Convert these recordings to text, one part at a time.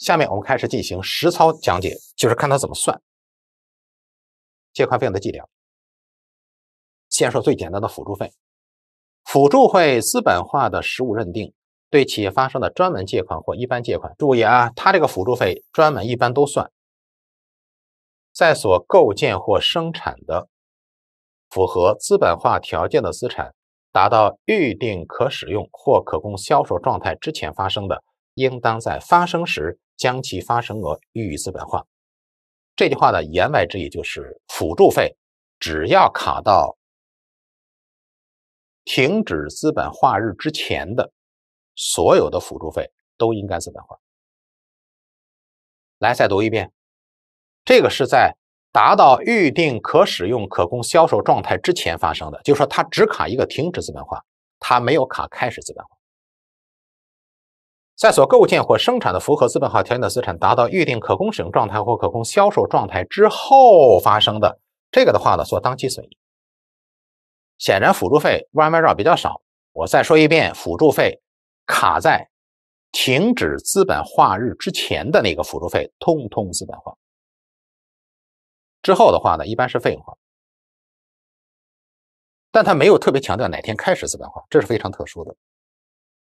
下面我们开始进行实操讲解，就是看他怎么算借款费用的计量。先说最简单的辅助费，辅助费资本化的实物认定，对企业发生的专门借款或一般借款，注意啊，它这个辅助费专门、一般都算在所构建或生产的符合资本化条件的资产达到预定可使用或可供销售状态之前发生的，应当在发生时。将其发生额予以资本化。这句话的言外之意就是，辅助费只要卡到停止资本化日之前的，所有的辅助费都应该资本化。来，再读一遍。这个是在达到预定可使用、可供销售状态之前发生的，就是说，它只卡一个停止资本化，它没有卡开始资本化。在所构建或生产的符合资本化条件的资产达到预定可供使用状态或可供销售状态之后发生的，这个的话呢，做当期损益。显然辅助费、外卖绕比较少。我再说一遍，辅助费卡在停止资本化日之前的那个辅助费，通通资本化。之后的话呢，一般是费用化。但他没有特别强调哪天开始资本化，这是非常特殊的。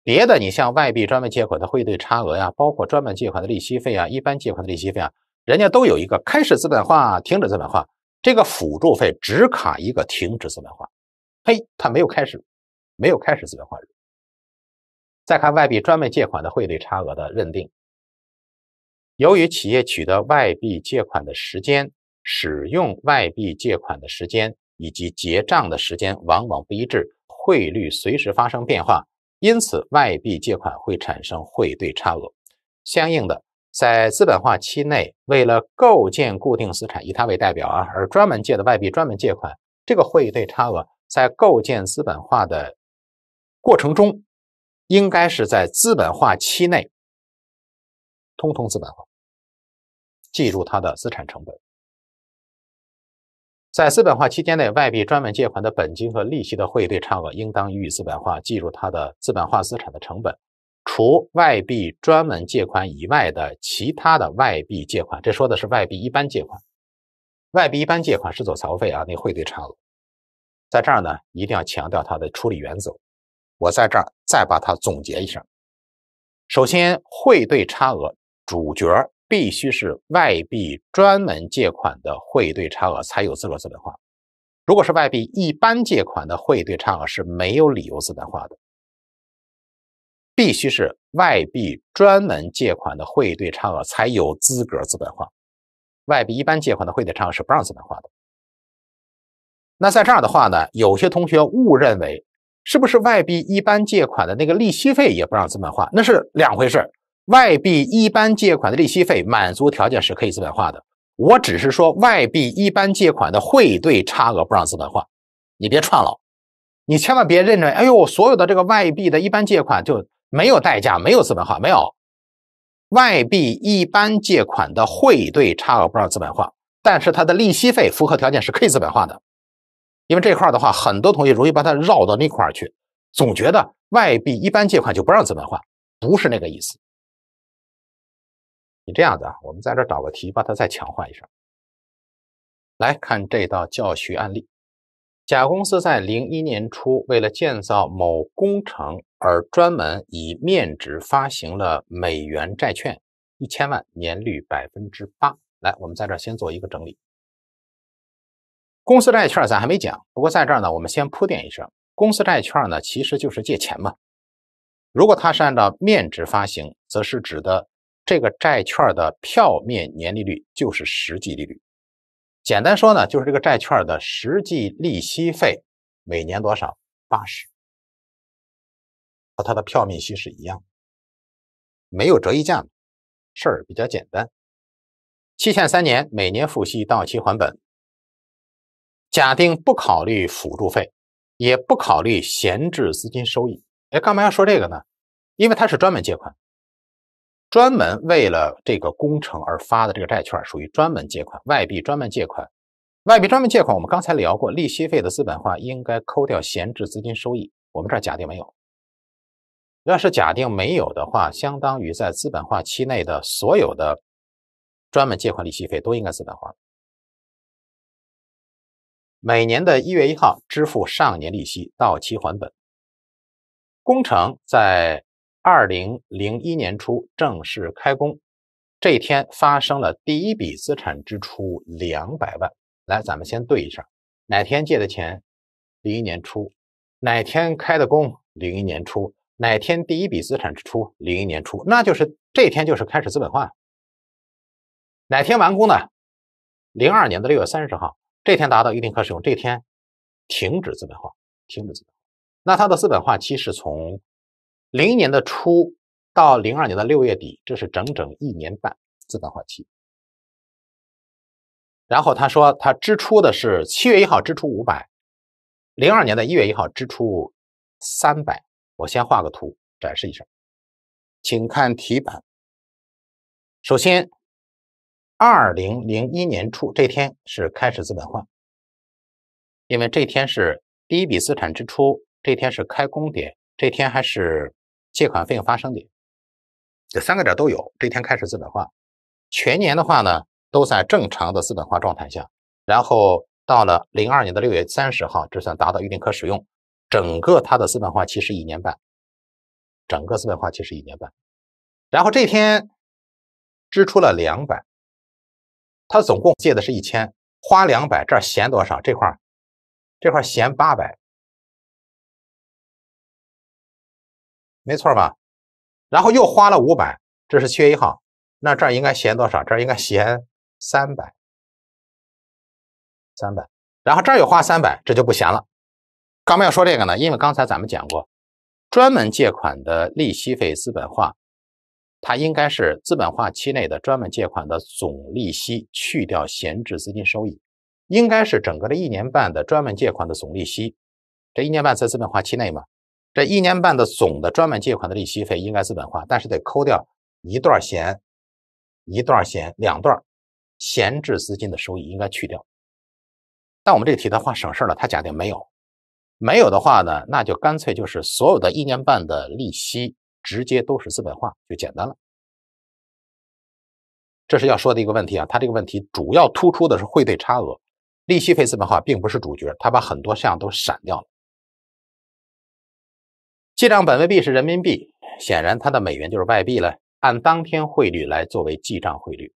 别的，你像外币专门借款的汇兑差额呀，包括专门借款的利息费啊，一般借款的利息费啊，人家都有一个开始资本化、停止资本化，这个辅助费只卡一个停止资本化。嘿，它没有开始，没有开始资本化。再看外币专门借款的汇兑差额的认定，由于企业取得外币借款的时间、使用外币借款的时间以及结账的时间往往不一致，汇率随时发生变化。因此，外币借款会产生汇兑差额。相应的，在资本化期内，为了构建固定资产（以它为代表啊）而专门借的外币专门借款，这个汇兑差额在构建资本化的过程中，应该是在资本化期内通通资本化，计入它的资产成本。在资本化期间内，外币专门借款的本金和利息的汇兑差额，应当予以资本化，计入它的资本化资产的成本。除外币专门借款以外的其他的外币借款，这说的是外币一般借款。外币一般借款是做财务费啊，那汇兑差额，在这儿呢一定要强调它的处理原则。我在这儿再把它总结一下。首先，汇兑差额主角必须是外币专门借款的汇兑差额才有资格资本化。如果是外币一般借款的汇兑差额是没有理由资本化的。必须是外币专门借款的汇兑差额才有资格资本化，外币一般借款的汇兑差额是不让资本化的。那在这儿的话呢，有些同学误认为是不是外币一般借款的那个利息费也不让资本化？那是两回事儿。外币一般借款的利息费满足条件是可以资本化的。我只是说外币一般借款的汇兑差额不让资本化，你别串了，你千万别认着，哎呦，所有的这个外币的一般借款就没有代价，没有资本化，没有。外币一般借款的汇兑差额不让资本化，但是它的利息费符合条件是可以资本化的。因为这块的话，很多同学容易把它绕到那块去，总觉得外币一般借款就不让资本化，不是那个意思。你这样子啊，我们在这儿找个题，把它再强化一下。来看这道教学案例：甲公司在零一年初为了建造某工程而专门以面值发行了美元债券一千万，年率百分之八。来，我们在这儿先做一个整理。公司债券咱还没讲，不过在这儿呢，我们先铺垫一声：公司债券呢其实就是借钱嘛。如果它是按照面值发行，则是指的。这个债券的票面年利率就是实际利率。简单说呢，就是这个债券的实际利息费每年多少八十，和它的票面息是一样，没有折溢价，事儿比较简单。期限三年，每年付息，到期还本。假定不考虑辅助费，也不考虑闲置资金收益。哎，干嘛要说这个呢？因为它是专门借款。专门为了这个工程而发的这个债券属于专门借款，外币专门借款，外币专门借款，我们刚才聊过，利息费的资本化应该扣掉闲置资金收益。我们这儿假定没有，要是假定没有的话，相当于在资本化期内的所有的专门借款利息费都应该资本化。每年的一月一号支付上年利息，到期还本。工程在。二零零一年初正式开工，这天发生了第一笔资产支出两百万。来，咱们先对一下，哪天借的钱？零一年初。哪天开的工？零一年初。哪天第一笔资产支出？零一年初。那就是这天就是开始资本化。哪天完工呢？零二年的六月三十号。这天达到一定可使用，这天停止资本化，停止资本化。那它的资本化期是从？零一年的初到零二年的六月底，这是整整一年半资本化期。然后他说他支出的是七月一号支出五百，零二年的一月一号支出三百。我先画个图展示一下，请看题板。首先，二零零一年初这天是开始资本化，因为这天是第一笔资产支出，这天是开工点。这天还是借款费用发生点，这三个点都有。这天开始资本化，全年的话呢都在正常的资本化状态下。然后到了零二年的六月三十号，这算达到预定可使用，整个它的资本化期是一年半，整个资本化期是一年半。然后这天支出了两百，他总共借的是一千，花两百，这儿闲多少？这块儿这块儿闲八百。没错吧？然后又花了五百，这是七月一号，那这儿应该闲多少？这儿应该闲三百，三百。然后这儿又花三百，这就不闲了。刚嘛要说这个呢，因为刚才咱们讲过，专门借款的利息费资本化，它应该是资本化期内的专门借款的总利息去掉闲置资金收益，应该是整个的一年半的专门借款的总利息。这一年半在资本化期内嘛？这一年半的总的专门借款的利息费应该资本化，但是得扣掉一段闲、一段闲、两段闲置资金的收益，应该去掉。但我们这个题的话省事了，他假定没有，没有的话呢，那就干脆就是所有的一年半的利息直接都是资本化，就简单了。这是要说的一个问题啊，他这个问题主要突出的是汇兑差额，利息费资本化并不是主角，他把很多项都闪掉了。记账本位币是人民币，显然它的美元就是外币了。按当天汇率来作为记账汇率。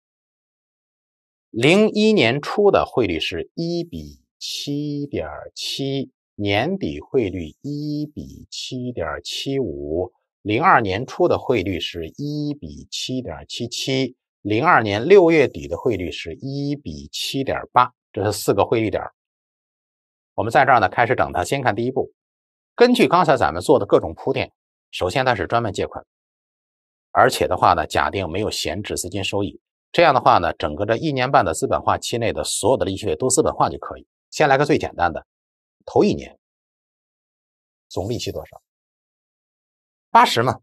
零一年初的汇率是一比七点七，年底汇率一比七点七五，零二年初的汇率是一比七点七七，零二年六月底的汇率是一比七点八，这是四个汇率点我们在这儿呢开始整它，先看第一步。根据刚才咱们做的各种铺垫，首先它是专门借款，而且的话呢，假定没有闲置资金收益，这样的话呢，整个这一年半的资本化期内的所有的利息费都资本化就可以。先来个最简单的，头一年总利息多少？八十嘛。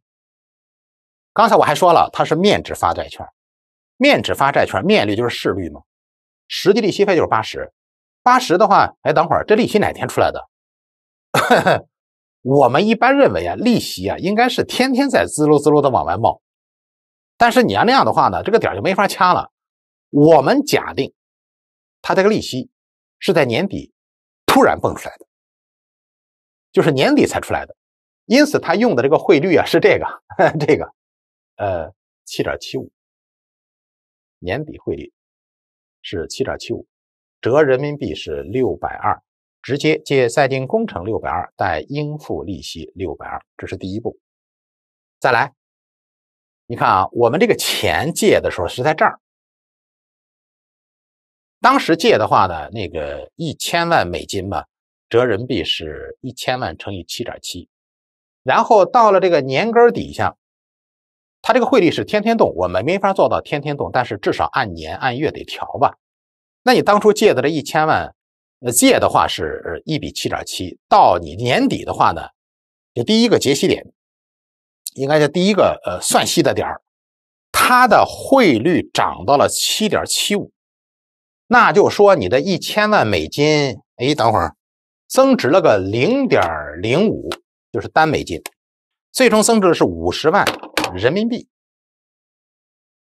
刚才我还说了，它是面值发债券，面值发债券，面率就是市率嘛，实际利息费就是八十。八十的话，哎，等会儿这利息哪天出来的？我们一般认为啊，利息啊应该是天天在滋噜滋噜的往外冒，但是你要那样的话呢，这个点就没法掐了。我们假定，它这个利息是在年底突然蹦出来的，就是年底才出来的，因此它用的这个汇率啊是这个，这个，呃，七点七五，年底汇率是七点七五，折人民币是六百二。直接借塞丁工程六百二，带应付利息六百二，这是第一步。再来，你看啊，我们这个钱借的时候是在这儿。当时借的话呢，那个一千万美金吧，折人民币是一千万乘以七点七。然后到了这个年根底下，它这个汇率是天天动，我们没法做到天天动，但是至少按年按月得调吧。那你当初借的这一千万。那借的话是一比七点七，到你年底的话呢，就第一个结息点，应该是第一个呃算息的点它的汇率涨到了七点七五，那就说你的一千万美金，哎，等会儿增值了个零点零五，就是单美金，最终增值是五十万人民币，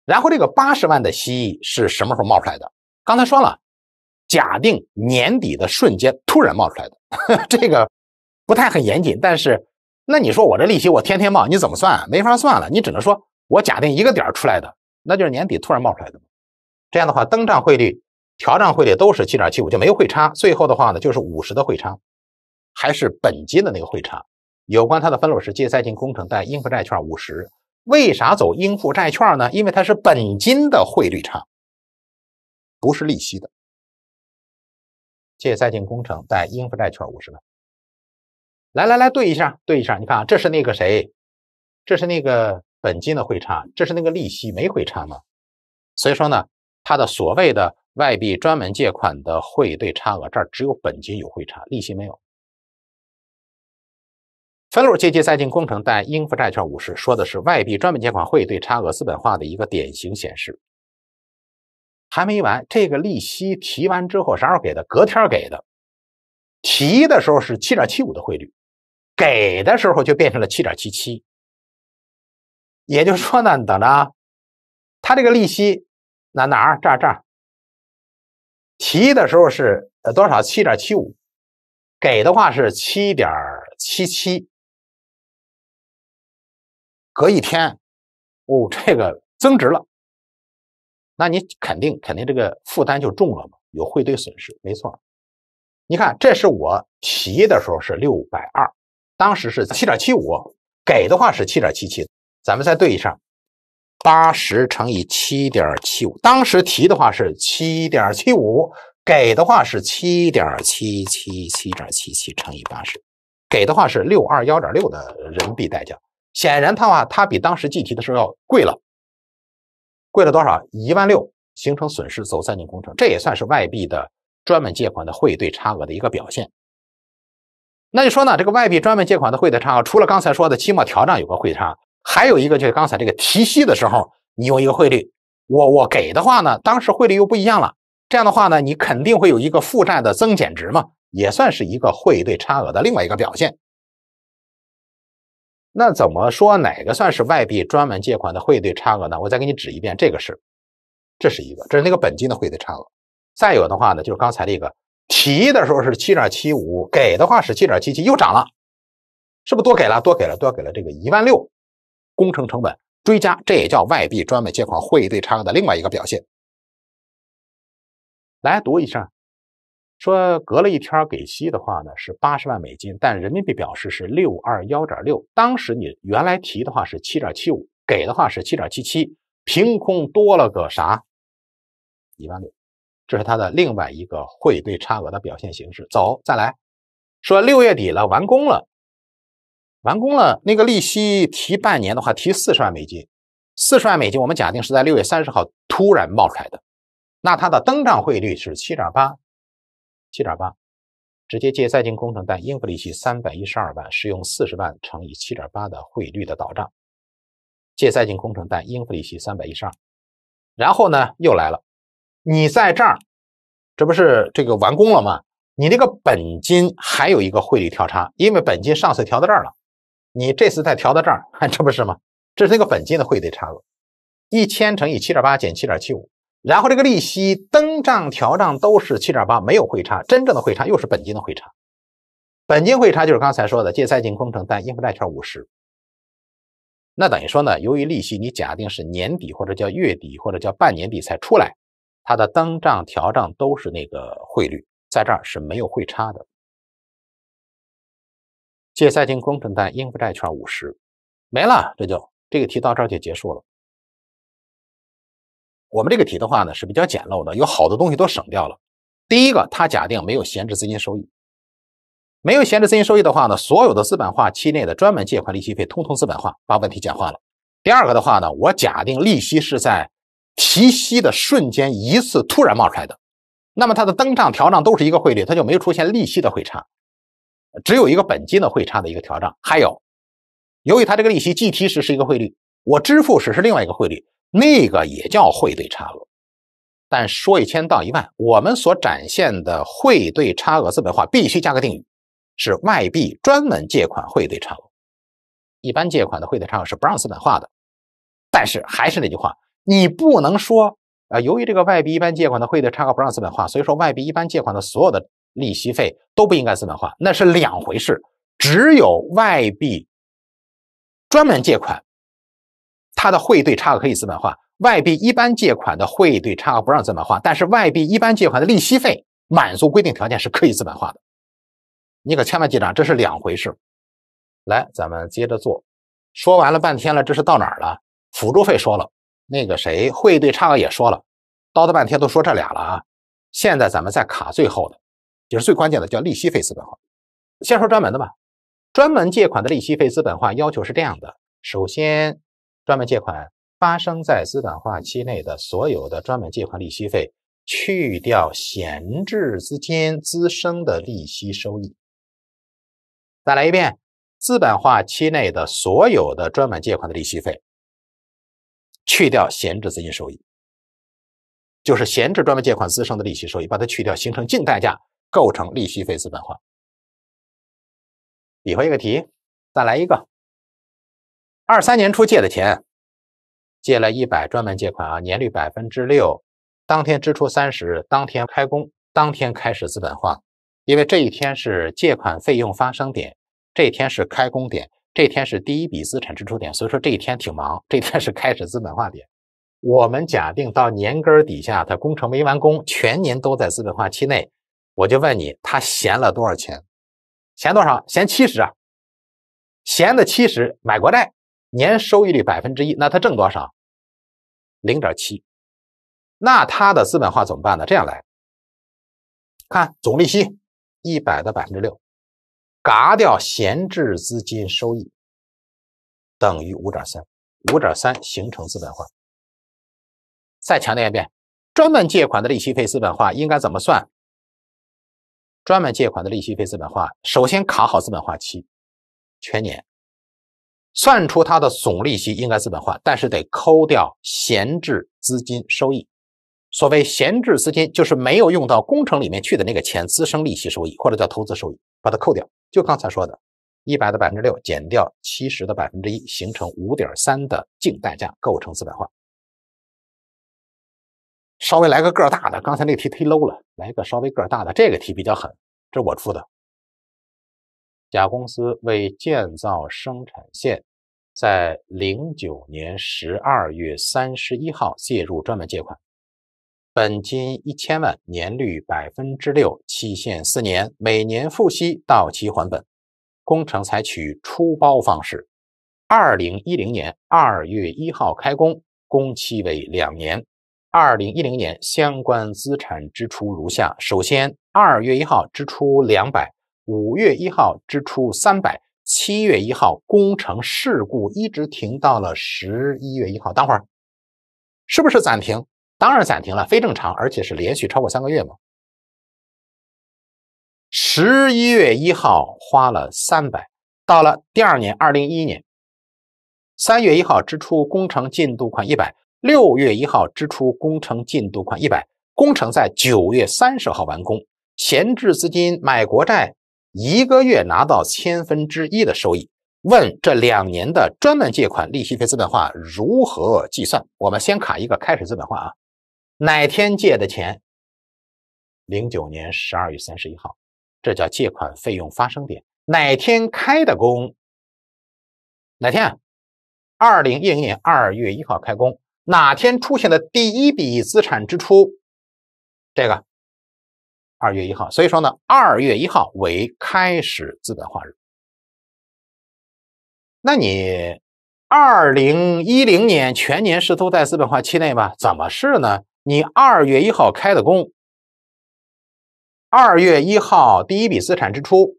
然后这个八十万的息是什么时候冒出来的？刚才说了。假定年底的瞬间突然冒出来的，这个不太很严谨。但是，那你说我这利息我天天冒，你怎么算啊？没法算了，你只能说我假定一个点出来的，那就是年底突然冒出来的嘛。这样的话，登账汇率、调账汇率都是七点七五，就没有汇差。最后的话呢，就是五十的汇差，还是本金的那个汇差。有关它的分录是借：债建工程贷：应付债券五十。为啥走应付债券呢？因为它是本金的汇率差，不是利息的。借债进工程，贷应付债券五十万。来来来，对一下，对一下。你看啊，这是那个谁，这是那个本金的汇差，这是那个利息没汇差吗？所以说呢，它的所谓的外币专门借款的汇兑差额，这儿只有本金有汇差，利息没有。分路借借在建工程，贷应付债券五十，说的是外币专门借款汇兑差额资本化的一个典型显示。还没完，这个利息提完之后啥时候给的？隔天给的。提的时候是七点七五的汇率，给的时候就变成了七点七七。也就是说呢，等着，他这个利息，那哪儿这儿这儿，提的时候是呃多少？七点七五，给的话是七点七七。隔一天，哦，这个增值了。那你肯定肯定这个负担就重了嘛，有汇兑损失，没错。你看，这是我提的时候是六百二，当时是七点七五，给的话是七点七七。咱们再对一下，八十乘以七点七五，当时提的话是七点七五，给的话是七点七七，七点七七乘以八十，给的话是六二幺点六的人民币代价。显然的话，它比当时计提的时候要贵了。贵了多少？一万六，形成损失，走三年工程，这也算是外币的专门借款的汇兑差额的一个表现。那就说呢，这个外币专门借款的汇兑差额，除了刚才说的期末调账有个汇差，还有一个就是刚才这个提息的时候，你用一个汇率，我我给的话呢，当时汇率又不一样了，这样的话呢，你肯定会有一个负债的增减值嘛，也算是一个汇兑差额的另外一个表现。那怎么说哪个算是外币专门借款的汇兑差额呢？我再给你指一遍，这个是，这是一个，这是那个本金的汇兑差额。再有的话呢，就是刚才那个提的时候是七点七五，给的话是七点七七，又涨了，是不是多给了？多给了，多给了这个一万六，工程成本追加，这也叫外币专门借款汇兑差额的另外一个表现。来读一下。说隔了一天给息的话呢是八十万美金，但人民币表示是六二幺点六。当时你原来提的话是七点七五，给的话是七点七七，凭空多了个啥一万六，这是它的另外一个汇兑差额的表现形式。走，再来，说六月底了，完工了，完工了，那个利息提半年的话提四十万美金，四十万美金我们假定是在六月三十号突然冒出来的，那它的登账汇率是七点八。七点八，直接借在进工程贷应付利息三百一十二万，是用四十万乘以七点八的汇率的倒账。借在进工程贷应付利息三百一十二。然后呢，又来了，你在这儿，这不是这个完工了吗？你那个本金还有一个汇率调差，因为本金上次调到这儿了，你这次再调到这儿，这不是吗？这是那个本金的汇率差额，一千乘以七点八减七点七五。然后这个利息登账调账都是七点八，没有汇差。真正的汇差又是本金的汇差，本金汇差就是刚才说的借债建工程单应付债券五十。那等于说呢，由于利息你假定是年底或者叫月底或者叫半年底才出来，它的登账调账都是那个汇率，在这儿是没有汇差的。借债建工程单应付债券五十，没了，这就这个题到这儿就结束了。我们这个题的话呢是比较简陋的，有好多东西都省掉了。第一个，它假定没有闲置资金收益，没有闲置资金收益的话呢，所有的资本化期内的专门借款利息费通通资本化，把问题简化了。第二个的话呢，我假定利息是在提息的瞬间一次突然冒出来的，那么它的登账调账都是一个汇率，它就没有出现利息的汇差，只有一个本金的汇差的一个调账。还有，由于它这个利息计提时是一个汇率，我支付时是另外一个汇率。那个也叫汇兑差额，但说一千道一万，我们所展现的汇兑差额资本化必须加个定语，是外币专门借款汇兑差额。一般借款的汇兑差额是不让资本化的，但是还是那句话，你不能说啊，由于这个外币一般借款的汇兑差额不让资本化，所以说外币一般借款的所有的利息费都不应该资本化，那是两回事。只有外币专门借款。它的汇兑差额可以资本化，外币一般借款的汇兑差额不让资本化，但是外币一般借款的利息费满足规定条件是可以资本化的。你可千万记着，这是两回事。来，咱们接着做，说完了半天了，这是到哪儿了？辅助费说了，那个谁汇兑差额也说了，叨叨半天都说这俩了啊。现在咱们再卡最后的，也是最关键的，叫利息费资本化。先说专门的吧，专门借款的利息费资本化要求是这样的，首先。专门借款发生在资本化期内的所有的专门借款利息费，去掉闲置资金滋生的利息收益。再来一遍，资本化期内的所有的专门借款的利息费，去掉闲置资金收益，就是闲置专门借款滋生的利息收益，把它去掉，形成净代价，构成利息费资本化。比划一个题，再来一个。二三年初借的钱，借了一百，专门借款啊，年率百分之六，当天支出三十，当天开工，当天开始资本化，因为这一天是借款费用发生点，这一天是开工点，这一天是第一笔资产支出点，所以说这一天挺忙，这一天是开始资本化点。我们假定到年根儿底下，他工程没完工，全年都在资本化期内，我就问你，他闲了多少钱？闲多少？闲七十啊，闲的七十买国债。年收益率百分之一，那它挣多少？零点七。那它的资本化怎么办呢？这样来看，总利息一百的百分之六，嘎掉闲置资金收益等于五点三，五点三形成资本化。再强调一遍，专门借款的利息费资本化应该怎么算？专门借款的利息费资本化，首先卡好资本化期，全年。算出它的总利息应该资本化，但是得抠掉闲置资金收益。所谓闲置资金，就是没有用到工程里面去的那个钱，滋生利息收益或者叫投资收益，把它扣掉。就刚才说的，一百的百分之六减掉七十的百分之一，形成五点三的净代价，构成资本化。稍微来个个大的，刚才那个题忒 low 了，来个稍微个大的，这个题比较狠，这是我出的。甲公司为建造生产线，在零九年十二月三十一号借入专门借款，本金一千万，年率百分之六，期限四年，每年付息，到期还本。工程采取出包方式，二零一零年二月一号开工，工期为两年。二零一零年相关资产支出如下：首先，二月一号支出两百。五月一号支出三百，七月一号工程事故一直停到了十一月一号。等会儿是不是暂停？当然暂停了，非正常，而且是连续超过三个月嘛。十一月一号花了三百，到了第二年二零一一年，三月一号支出工程进度款一百，六月一号支出工程进度款一百，工程在九月三十号完工，闲置资金买国债。一个月拿到千分之一的收益，问这两年的专门借款利息费资本化如何计算？我们先卡一个开始资本化啊，哪天借的钱？零九年十二月三十一号，这叫借款费用发生点。哪天开的工？哪天？二零一零年二月一号开工。哪天出现的第一笔资产支出？这个。二月一号，所以说呢，二月一号为开始资本化日。那你二零一零年全年是都在资本化期内吧？怎么是呢？你二月一号开的工，二月一号第一笔资产支出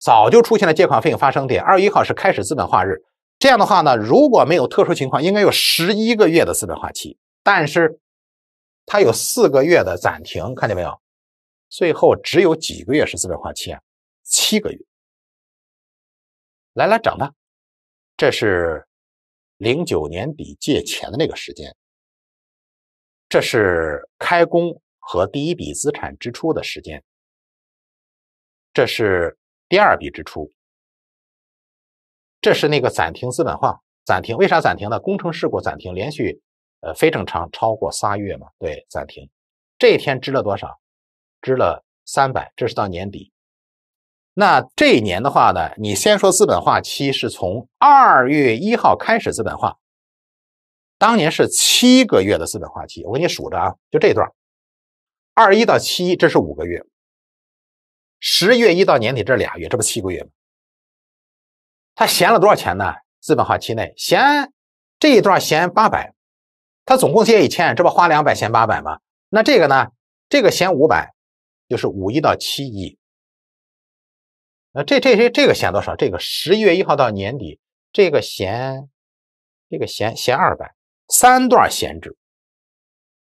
早就出现了借款费用发生点，二月一号是开始资本化日。这样的话呢，如果没有特殊情况，应该有十一个月的资本化期，但是它有四个月的暂停，看见没有？最后只有几个月是资本化期啊，七个月。来来，涨吧。这是零九年底借钱的那个时间，这是开工和第一笔资产支出的时间，这是第二笔支出，这是那个暂停资本化暂停。为啥暂停呢？工程事故暂停，连续呃非正常超过仨月嘛，对，暂停。这一天支了多少？支了三百，这是到年底。那这一年的话呢，你先说资本化期是从二月一号开始资本化，当年是七个月的资本化期。我给你数着啊，就这段，二一到七一，这是五个月。十月一到年底这俩月，这不七个月吗？他闲了多少钱呢？资本化期内闲这一段闲八百，他总共借一千，这不花两百闲八百吗？那这个呢？这个闲五百。就是五一到七一，那这这这这个闲多少？这个十一月一号到年底，这个闲，这个闲闲二百，三段闲置，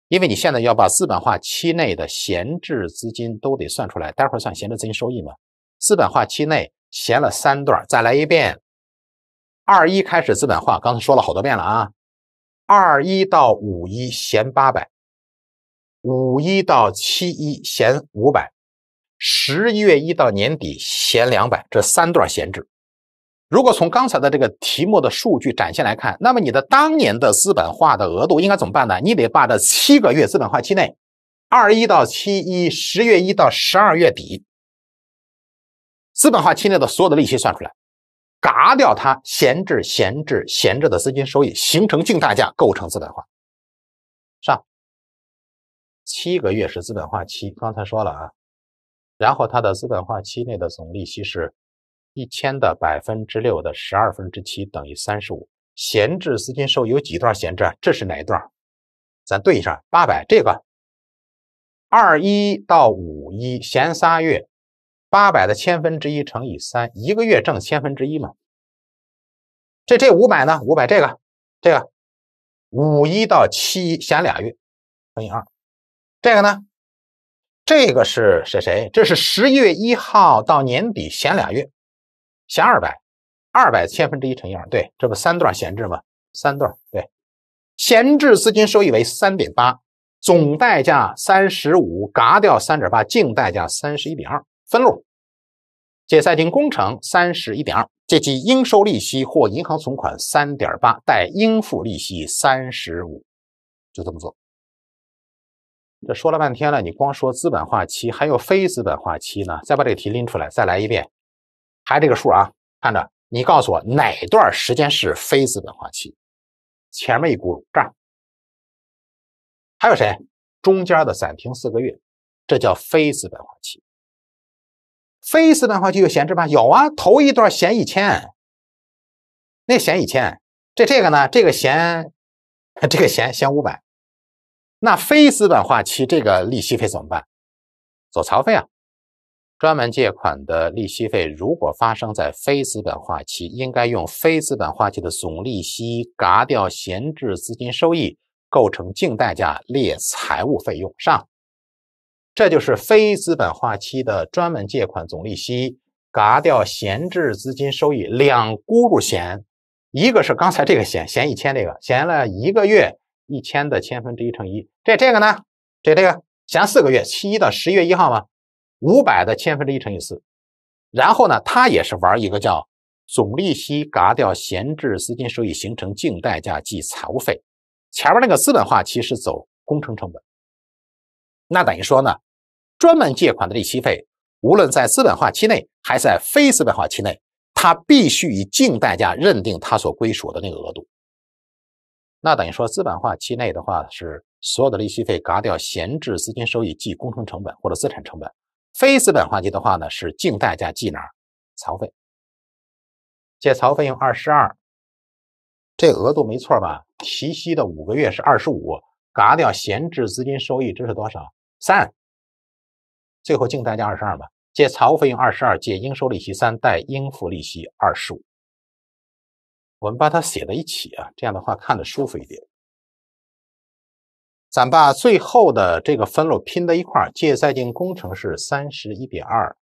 因为你现在要把资本化期内的闲置资金都得算出来，待会儿算闲置资金收益嘛。资本化期内闲了三段，再来一遍，二一开始资本化，刚才说了好多遍了啊，二一到五一闲八百。五一到七一闲五百，十一月一到年底闲两百，这三段闲置。如果从刚才的这个题目的数据展现来看，那么你的当年的资本化的额度应该怎么办呢？你得把这七个月资本化期内，二一到七一，十月一到十二月底，资本化期内的所有的利息算出来，嘎掉它，闲置、闲置、闲置的资金收益形成净大价，构成资本化，上。七个月是资本化期，刚才说了啊，然后它的资本化期内的总利息是一千的百分之六的十二分之七，等于三十五。闲置资金收益有几段闲置？这是哪一段？咱对一下，八百这个二一到五一闲仨月，八百的千分之一乘以三，一个月挣千分之一嘛。这这五百呢？五百这个这个五一到七闲俩月，乘以二。这个呢？这个是是谁？这是十一月一号到年底闲俩月，闲二百，二百千分之一乘以二，对，这不三段闲置吗？三段，对，闲置资金收益为三点八，总代价三十五，嘎掉三点八，净代价三十一点二，分录：借散金工程三十一点二，借记应收利息或银行存款三点八，贷应付利息三十五，就这么做。这说了半天了，你光说资本化期，还有非资本化期呢？再把这个题拎出来，再来一遍，还这个数啊？看着，你告诉我哪段时间是非资本化期？前面一轱辘，这儿还有谁？中间的暂停四个月，这叫非资本化期。非资本化期有闲置吗？有啊，头一段闲一千，那闲一千。这这个呢？这个闲，这个闲闲五百。那非资本化期这个利息费怎么办？做槽费啊？专门借款的利息费如果发生在非资本化期，应该用非资本化期的总利息，嘎掉闲置资金收益，构成净代价，列财务费用上。这就是非资本化期的专门借款总利息，嘎掉闲置资金收益，两姑姑闲，一个是刚才这个闲，闲一千这个，闲了一个月。一千的千分之一乘一，这这个呢？这这个前四个月，七一到十一月一号嘛，五百的千分之一乘以四，然后呢，他也是玩一个叫总利息，嘎掉闲置资金收益，形成净代价即财务费。前面那个资本化期是走工程成本，那等于说呢，专门借款的利息费，无论在资本化期内还是在非资本化期内，他必须以净代价认定他所归属的那个额度。那等于说，资本化期内的话是所有的利息费嘎掉，闲置资金收益计工程成本或者资产成本；非资本化期的话呢，是净代价计哪儿？财务费，借财务费用二十二，这额度没错吧？提息的五个月是二十五，嘎掉闲置资金收益，这是多少？三，最后净代价二十二吧？借财务费用二十二，借应收利息三，贷应付利息二十五。我们把它写在一起啊，这样的话看着舒服一点。咱把最后的这个分录拼在一块儿，借在建工程是三十一点二，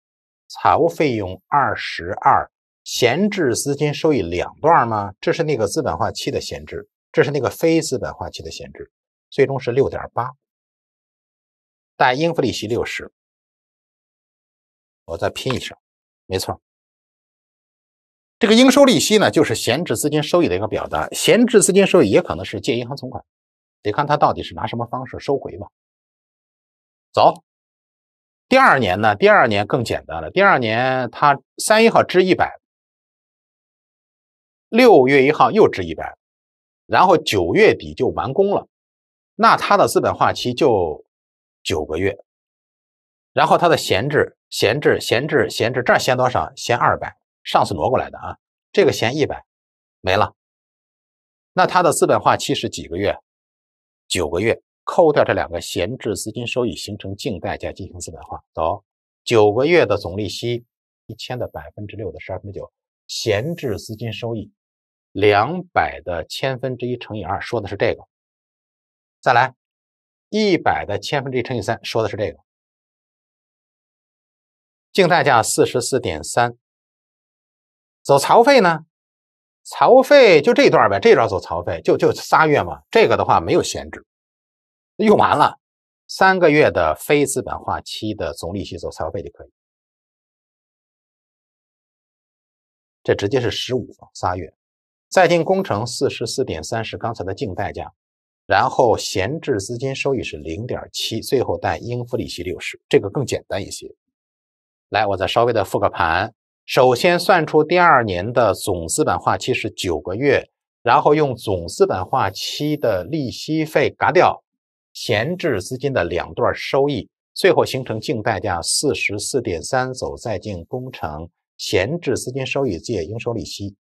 财务费用二十二，闲置资金收益两段吗？这是那个资本化期的闲置，这是那个非资本化期的闲置，最终是六点八，带应付利息六十。我再拼一下，没错。这个应收利息呢，就是闲置资金收益的一个表达。闲置资金收益也可能是借银行存款，得看它到底是拿什么方式收回吧。走，第二年呢？第二年更简单了。第二年它三一号支一百，六月一号又支一百，然后九月底就完工了。那它的资本化期就九个月，然后它的闲置、闲置、闲置、闲置，这儿闲多少？闲二百。上次挪过来的啊，这个闲一百没了，那它的资本化期是几个月？九个月，扣掉这两个闲置资金收益，形成净代价进行资本化。走，九个月的总利息一千的百分之六的十二分之九，闲置资金收益两百的千分之一乘以二，说的是这个。再来一百的千分之一乘以三，说的是这个。净代价四十四点三。走财务费呢？财务费就这段呗，这段走财务费，就就仨月嘛。这个的话没有闲置，用完了三个月的非资本化期的总利息走财务费就可以。这直接是十五，仨月，再进工程四十四点三是刚才的净代价，然后闲置资金收益是零点七，最后带应付利息六十，这个更简单一些。来，我再稍微的复个盘。首先算出第二年的总资本化期是九个月，然后用总资本化期的利息费嘎掉，闲置资金的两段收益，最后形成净代价四十四点三走在净工程闲置资金收益借应收利息。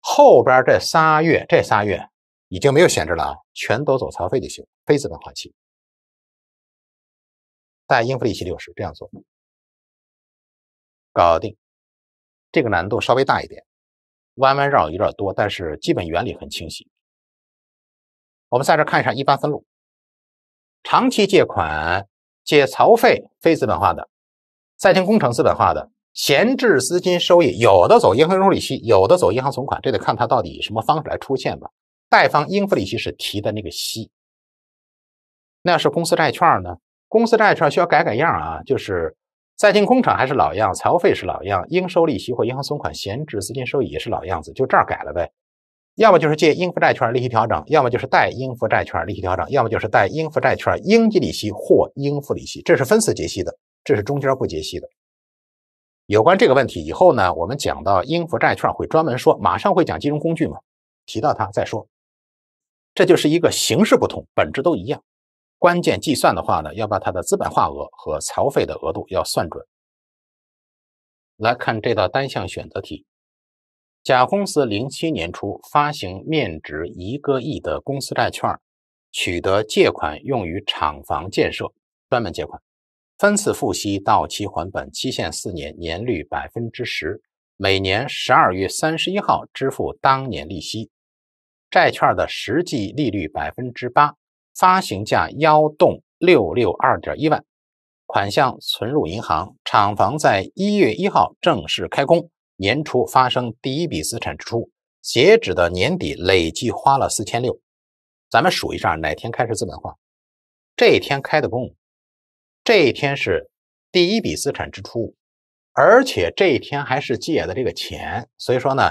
后边这仨月，这仨月已经没有闲置了，全都走槽费就行，非资本化期，带应付利息六十，这样做，搞定。这个难度稍微大一点，弯弯绕有点多，但是基本原理很清晰。我们在这看一下一般分录：长期借款借槽费非资本化的，在建工程资本化的闲置资金收益，有的走银行的利息，有的走银行存款，这得看它到底以什么方式来出现吧。贷方应付利息是提的那个息。那要是公司债券呢？公司债券需要改改样啊，就是。再进工厂还是老样，财务费是老样，应收利息或银行存款闲置资金收益也是老样子，就这儿改了呗。要么就是借应付债券利息调整，要么就是贷应付债券利息调整，要么就是贷应付债券应计利息或应付利息，这是分次结息的，这是中间不结息的。有关这个问题以后呢，我们讲到应付债券会专门说，马上会讲金融工具嘛，提到它再说。这就是一个形式不同，本质都一样。关键计算的话呢，要把它的资本化额和财务费的额度要算准。来看这道单项选择题：甲公司零七年初发行面值一个亿的公司债券，取得借款用于厂房建设，专门借款，分次付息，到期还本，期限四年，年率百分之十，每年十二月三十一号支付当年利息，债券的实际利率百分之八。发行价幺六六二点一万，款项存入银行。厂房在一月一号正式开工，年初发生第一笔资产支出，截止的年底累计花了四千六。咱们数一下，哪天开始资本化？这一天开的工，这一天是第一笔资产支出，而且这一天还是借的这个钱。所以说呢，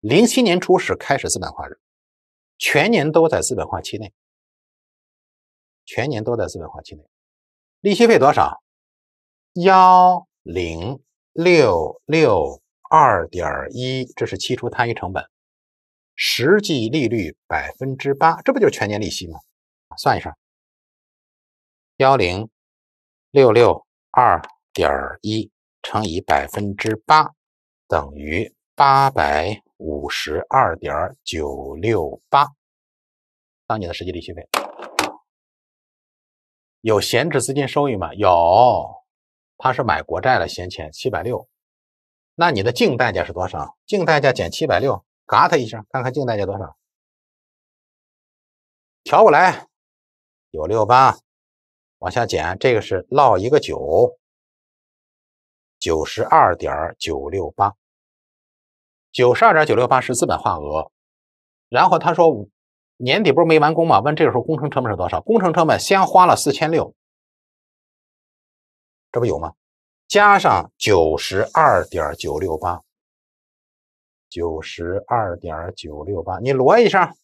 零七年初是开始资本化日，全年都在资本化期内。全年都在资本化期内，利息费多少？幺零六六二点一，这是期初摊余成本，实际利率百分之八，这不就是全年利息吗？算一下，幺零六六二点一乘以百分之八等于八百五十二点九六八，当年的实际利息费。有闲置资金收益吗？有，他是买国债了，闲钱七百六。那你的净代价是多少？净代价减七百六，嘎他一下，看看净代价多少。调过来，九六八，往下减，这个是落一个九，九十二点九六八。九十二点九六八是资本化额，然后他说。年底不是没完工吗？问这个时候工程成本是多少？工程成本先花了四千六，这不有吗？加上九十二点九六八，九十二点九六八，你挪一下，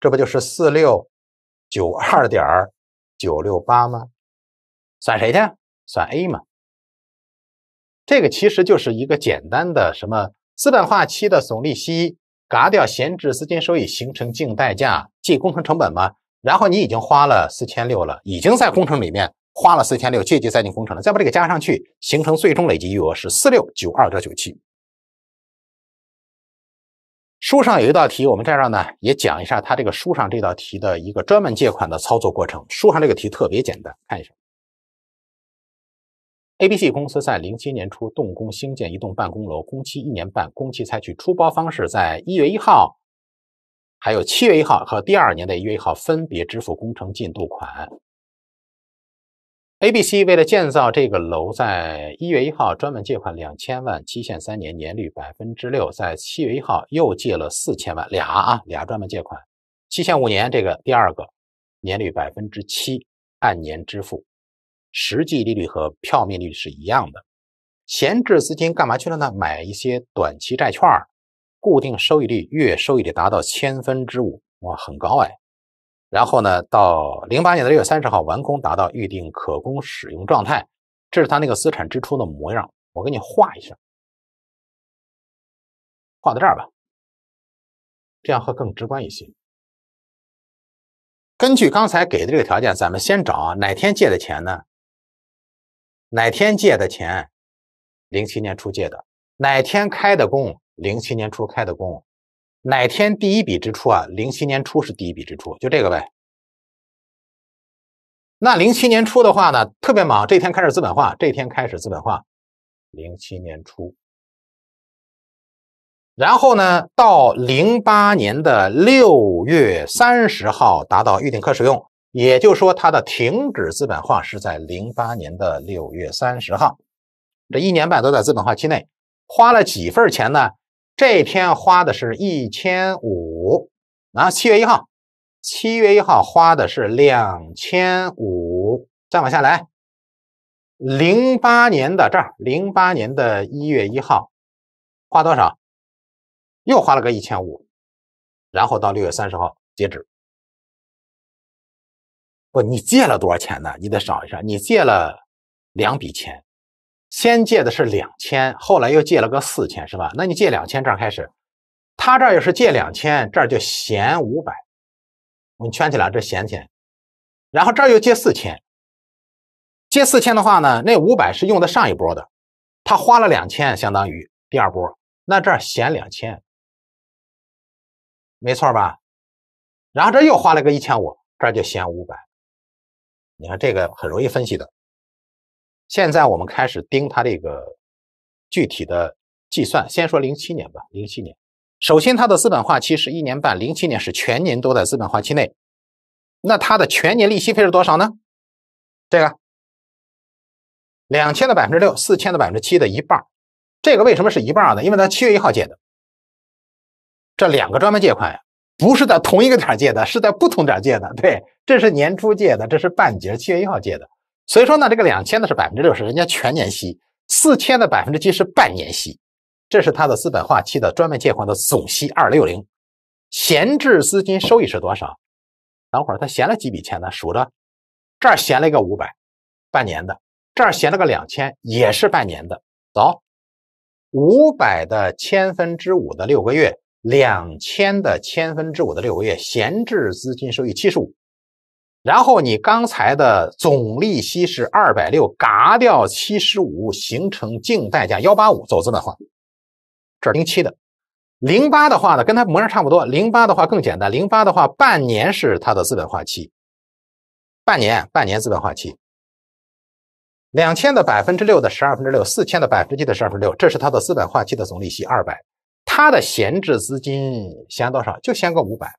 这不就是四六九二点九六八吗？算谁的？算 A 嘛？这个其实就是一个简单的什么资本化期的总利息。砸掉闲置资金收益，形成净代价，计工程成本嘛？然后你已经花了四千六了，已经在工程里面花了四千六，借记在建工程了，再把这个加上去，形成最终累计余额是四六九二点九七。书上有一道题，我们在这儿呢也讲一下他这个书上这道题的一个专门借款的操作过程。书上这个题特别简单，看一下。ABC 公司在零七年初动工兴建一栋办公楼，工期一年半，工期采取出包方式，在一月一号、还有七月一号和第二年的一月一号分别支付工程进度款。ABC 为了建造这个楼，在一月一号专门借款两千万，期限三年，年率百分之六；在七月一号又借了四千万，俩啊俩专门借款，期限五年，这个第二个年率百分之七，按年支付。实际利率和票面利率是一样的，闲置资金干嘛去了呢？买一些短期债券，固定收益率月收益率达到千分之五，哇，很高哎。然后呢，到零八年的六月三十号完工，达到预定可供使用状态。这是他那个资产支出的模样，我给你画一下，画到这儿吧，这样会更直观一些。根据刚才给的这个条件，咱们先找哪天借的钱呢？哪天借的钱？零七年初借的。哪天开的工？零七年初开的工。哪天第一笔支出啊？零七年初是第一笔支出，就这个呗。那零七年初的话呢，特别忙，这天开始资本化，这天开始资本化，零七年初。然后呢，到零八年的六月三十号达到预定可使用。也就是说，它的停止资本化是在零八年的六月三十号，这一年半都在资本化期内，花了几份钱呢？这天花的是一千五，然后七月一号，七月一号花的是两千五，再往下来，零八年的这儿，零八年的一月一号花多少？又花了个一千五，然后到六月三十号截止。不，你借了多少钱呢？你得找一下，你借了两笔钱，先借的是两千，后来又借了个四千，是吧？那你借两千这儿开始，他这儿要是借两千，这就闲五百，我们圈起来这闲钱，然后这儿又借四千，借四千的话呢，那五百是用的上一波的，他花了两千，相当于第二波，那这儿闲两千，没错吧？然后这又花了个一千五，这就闲五百。你看这个很容易分析的。现在我们开始盯它这个具体的计算。先说零七年吧。零七年，首先它的资本化期是一年半，零七年是全年都在资本化期内。那它的全年利息费是多少呢？这个两千的百分之六，四千的百分之七的一半。这个为什么是一半呢？因为它七月一号借的，这两个专门借款呀，不是在同一个点借的，是在不同点借的，对。这是年初借的，这是半截，七月一号借的。所以说呢，这个两千的是百分之六十，人家全年息；四千的百分之七是半年息。这是他的资本化期的专门借款的总息二六零。闲置资金收益是多少？等会儿他闲了几笔钱呢？数着。这儿闲了一个五百，半年的；这儿闲了个两千，也是半年的。走，五百的千分之五的六个月，两千的千分之五的六个月，闲置资金收益七十五。然后你刚才的总利息是二百六，嘎掉七十五，形成净代价幺八五走资本化。这零七的，零八的话呢，跟它模样差不多。零八的话更简单，零八的话半年是它的资本化期，半年半年资本化期。两千的百分之六的十二分之六，四千的百分之七的十二分之六，这是它的资本化期的总利息二百，它的闲置资金闲多少？就闲个五百，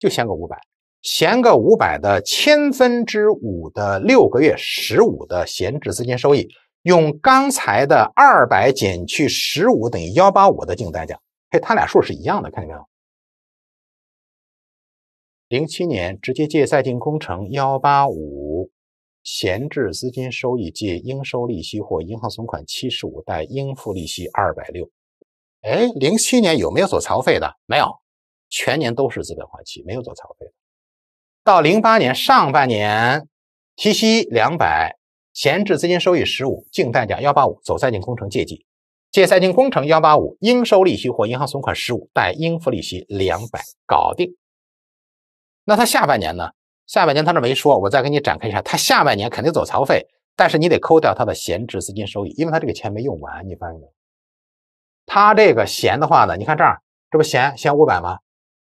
就闲个五百。闲个五百的千分之五的六个月十五的闲置资金收益，用刚才的二百减去十五等于幺八五的净代价。嘿，它俩数是一样的，看见没有？零七年直接借在建工程幺八五，闲置资金收益借应收利息或银行存款七十五，贷应付利息二百六。哎，零七年有没有走曹费的？没有，全年都是资本化期，没有做超费。到零八年上半年，提息两百，闲置资金收益十五，净代价幺八五走在建工程借记，借在建工程幺八五，应收利息或银行存款十五，带应付利息两百搞定。那他下半年呢？下半年他那没说，我再给你展开一下，他下半年肯定走务费，但是你得扣掉他的闲置资金收益，因为他这个钱没用完，你发现没？有？他这个闲的话呢，你看这儿，这不闲闲五百吗？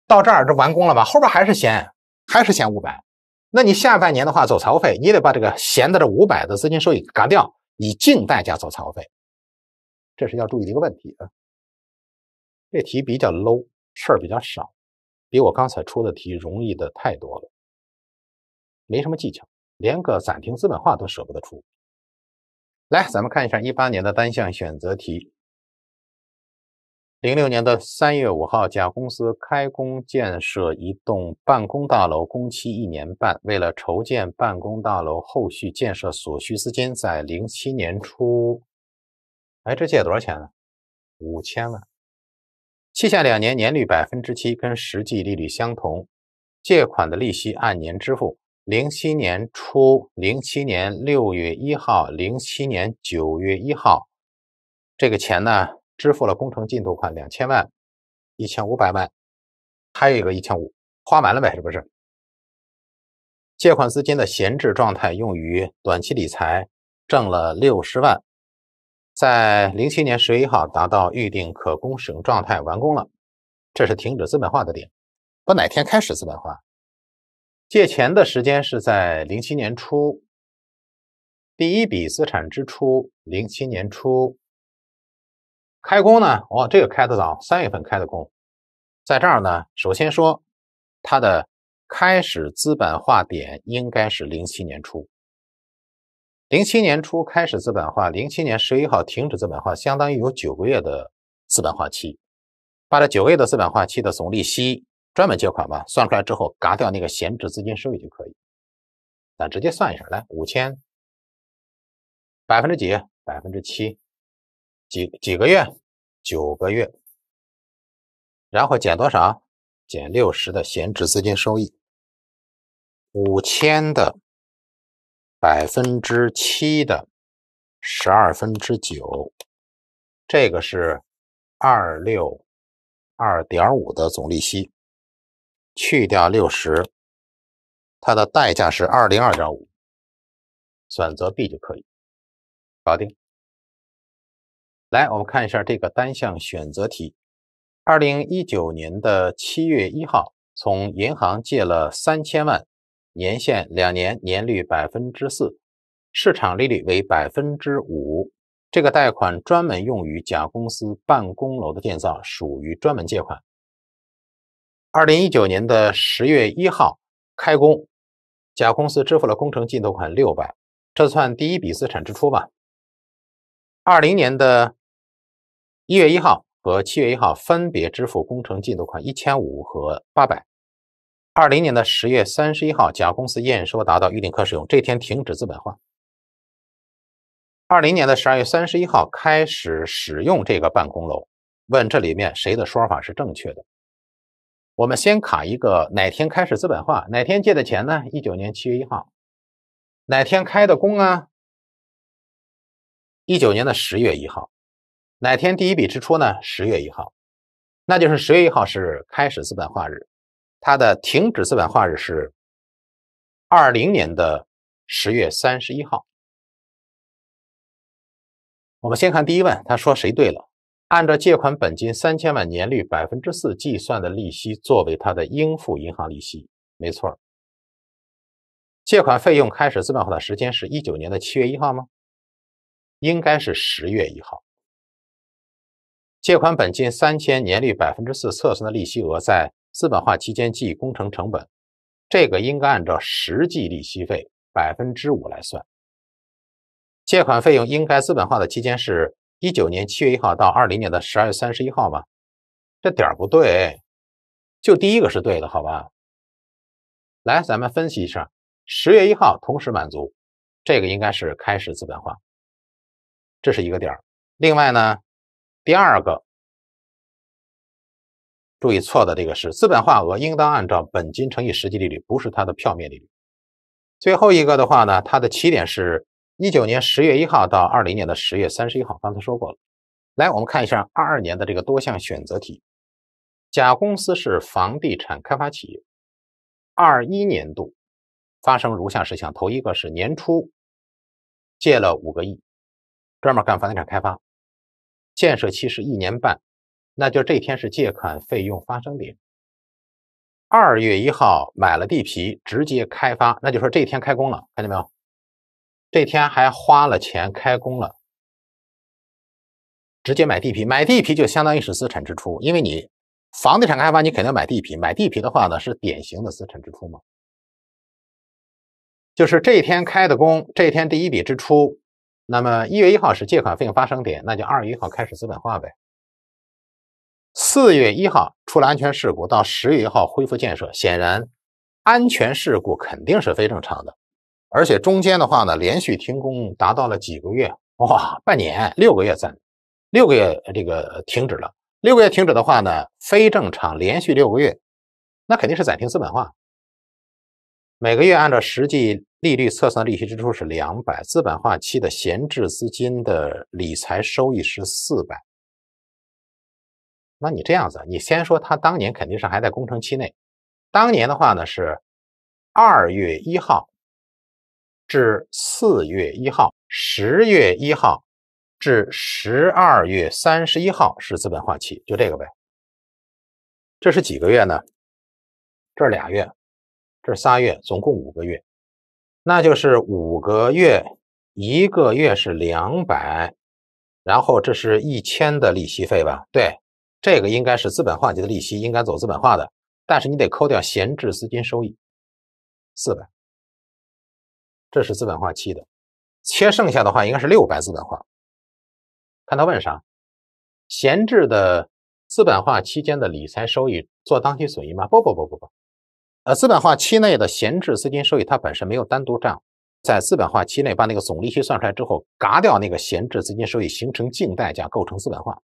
到这儿这完工了吧？后边还是闲。还是嫌五百，那你下半年的话走财务费，你得把这个闲的这五百的资金收益嘎掉，以净代价走财务费，这是要注意的一个问题啊。这题比较 low，事儿比较少，比我刚才出的题容易的太多了，没什么技巧，连个暂停资本化都舍不得出。来，咱们看一下一八年的单项选择题。零六年的三月五号，甲公司开工建设一栋办公大楼，工期一年半。为了筹建办公大楼后续建设所需资金，在零七年初，哎，这借多少钱呢？五千万，期限两年，年率百分之七，跟实际利率相同。借款的利息按年支付。零七年初，零七年六月一号，零七年九月一号，这个钱呢？支付了工程进度款两千万，一千五百万，还有一个一千五，花完了呗，是不是？借款资金的闲置状态用于短期理财，挣了六十万，在零七年十一号达到预定可供使用状态，完工了，这是停止资本化的点。我哪天开始资本化？借钱的时间是在零七年初，第一笔资产支出零七年初。开工呢？哦，这个开的早，三月份开的工，在这儿呢。首先说，它的开始资本化点应该是零七年初。零七年初开始资本化，零七年十一号停止资本化，相当于有九个月的资本化期。把这九个月的资本化期的总利息，专门借款吧，算出来之后，嘎掉那个闲置资金收益就可以。咱直接算一下，来，五千，百分之几？百分之七。几几个月？九个月。然后减多少？减六十的闲置资金收益。五千的百分之七的十二分之九，这个是二六二点五的总利息。去掉六十，它的代价是二零二点五。选择 B 就可以，搞定。来，我们看一下这个单项选择题。二零一九年的七月一号，从银行借了三千万，年限两年，年率百分之四，市场利率为百分之五。这个贷款专门用于甲公司办公楼的建造，属于专门借款。二零一九年的十月一号开工，甲公司支付了工程进度款六百，这算第一笔资产支出吧？二零年的。一月一号和七月一号分别支付工程进度款一千五和八百。二零年的十月三十一号，甲公司验收达到预定可使用，这天停止资本化。二零年的十二月三十一号开始使用这个办公楼。问这里面谁的说法是正确的？我们先卡一个，哪天开始资本化？哪天借的钱呢？一九年七月一号，哪天开的工啊？一九年的十月一号。哪天第一笔支出呢？十月一号，那就是十月一号是开始资本化日，它的停止资本化日是二零年的十月三十一号。我们先看第一问，他说谁对了？按照借款本金三千万、年率百分之四计算的利息作为他的应付银行利息，没错。借款费用开始资本化的时间是一九年的七月一号吗？应该是十月一号。借款本金三千，年率百分之四，测算的利息额在资本化期间计工程成本，这个应该按照实际利息费百分之五来算。借款费用应该资本化的期间是一九年七月一号到二零年的十二月三十一号吗？这点儿不对，就第一个是对的，好吧？来，咱们分析一下，十月一号同时满足，这个应该是开始资本化，这是一个点儿。另外呢？第二个，注意错的这个是资本化额应当按照本金乘以实际利率，不是它的票面利率。最后一个的话呢，它的起点是一九年十月一号到二零年的十月三十一号，刚才说过了。来，我们看一下二二年的这个多项选择题。甲公司是房地产开发企业，二一年度发生如下事项：头一个是年初借了五个亿，专门干房地产开发。建设期是一年半，那就这天是借款费用发生点。二月一号买了地皮，直接开发，那就说这天开工了，看见没有？这天还花了钱开工了，直接买地皮，买地皮就相当于是资产支出，因为你房地产开发你肯定买地皮，买地皮的话呢是典型的资产支出嘛，就是这一天开的工，这一天第一笔支出。那么一月一号是借款费用发生点，那就二月一号开始资本化呗。四月一号出了安全事故，到十月一号恢复建设，显然安全事故肯定是非正常的，而且中间的话呢，连续停工达到了几个月，哇，半年、六个月暂，六个月这个停止了。六个月停止的话呢，非正常连续六个月，那肯定是暂停资本化。每个月按照实际利率测算利息支出是两百，资本化期的闲置资金的理财收益是四百。那你这样子，你先说他当年肯定是还在工程期内。当年的话呢是二月一号至四月一号，十月一号至十二月三十一号是资本化期，就这个呗。这是几个月呢？这俩月。这仨月总共五个月，那就是五个月，一个月是两百，然后这是一千的利息费吧？对，这个应该是资本化级的利息，应该走资本化的，但是你得扣掉闲置资金收益四百，这是资本化期的，切剩下的话应该是六百资本化。看他问啥？闲置的资本化期间的理财收益做当期损益吗？不不不不不。呃，资本化期内的闲置资金收益，它本身没有单独账，在资本化期内把那个总利息算出来之后，嘎掉那个闲置资金收益，形成净代价，构成资本化。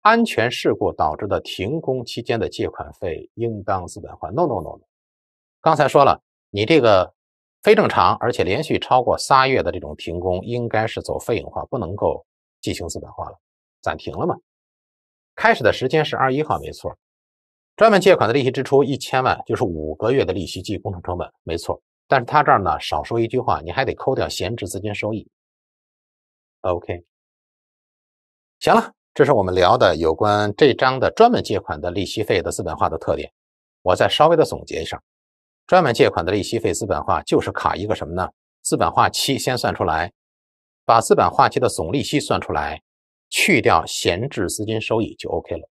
安全事故导致的停工期间的借款费应当资本化？No No No。刚才说了，你这个非正常而且连续超过仨月的这种停工，应该是走费用化，不能够进行资本化了，暂停了嘛？开始的时间是二一号，没错。专门借款的利息支出一千万就是五个月的利息计工程成本，没错。但是他这儿呢少说一句话，你还得扣掉闲置资金收益。OK，行了，这是我们聊的有关这章的专门借款的利息费的资本化的特点。我再稍微的总结一下，专门借款的利息费资本化就是卡一个什么呢？资本化期先算出来，把资本化期的总利息算出来，去掉闲置资金收益就 OK 了。